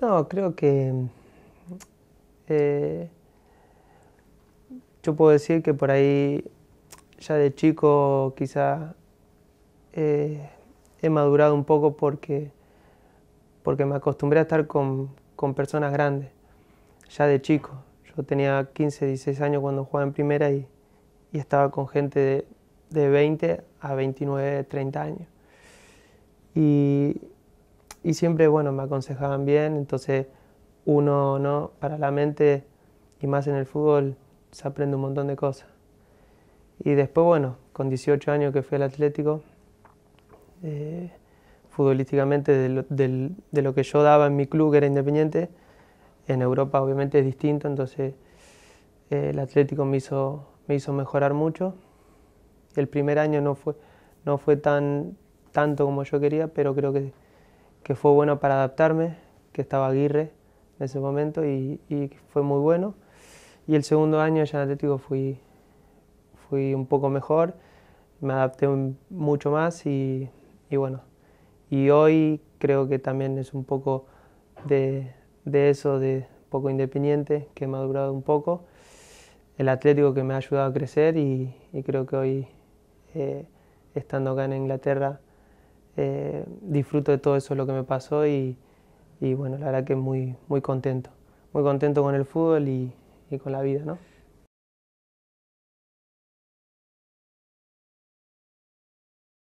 No, creo que eh, yo puedo decir que por ahí ya de chico quizá eh, he madurado un poco porque, porque me acostumbré a estar con, personas grandes, ya de chico. Yo tenía 15, 16 años cuando jugaba en primera y, estaba con gente de, de 20 a 29, 30 años. Y, y siempre, bueno, me aconsejaban bien, entonces uno, ¿no? Para la mente y más en el fútbol se aprende un montón de cosas. Y después, bueno, con 18 años que fui al Atlético, eh, futbolísticamente de lo, que yo daba en mi club, que era independiente, en Europa obviamente es distinto, entonces eh, el Atlético me hizo, me hizo mejorar mucho. El primer año no fue, no fue tan, tanto como yo quería, pero creo que que fue bueno para adaptarme, que estaba Aguirre en ese momento y, fue muy bueno. Y el segundo año ya en Atlético fui, fui un poco mejor, me adapté mucho más y, bueno. Y hoy creo que también es un poco de, eso, de poco independiente, que he madurado un poco. El Atlético que me ha ayudado a crecer y, creo que hoy, eh, estando acá en Inglaterra, eh, disfruto de todo eso lo que me pasó y, bueno, la verdad que muy, muy contento. Muy contento con el fútbol y, y con la vida, ¿no?